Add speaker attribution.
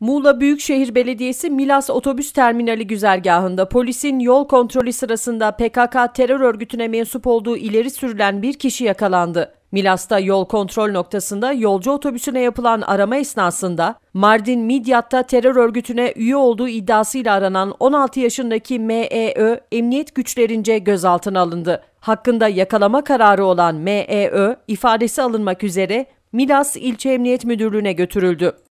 Speaker 1: Muğla Büyükşehir Belediyesi Milas Otobüs Terminali güzergahında polisin yol kontrolü sırasında PKK terör örgütüne mensup olduğu ileri sürülen bir kişi yakalandı. Milas'ta yol kontrol noktasında yolcu otobüsüne yapılan arama esnasında Mardin Midyat'ta terör örgütüne üye olduğu iddiasıyla aranan 16 yaşındaki MEÖ emniyet güçlerince gözaltına alındı. Hakkında yakalama kararı olan MEÖ ifadesi alınmak üzere Milas İlçe Emniyet Müdürlüğü'ne götürüldü.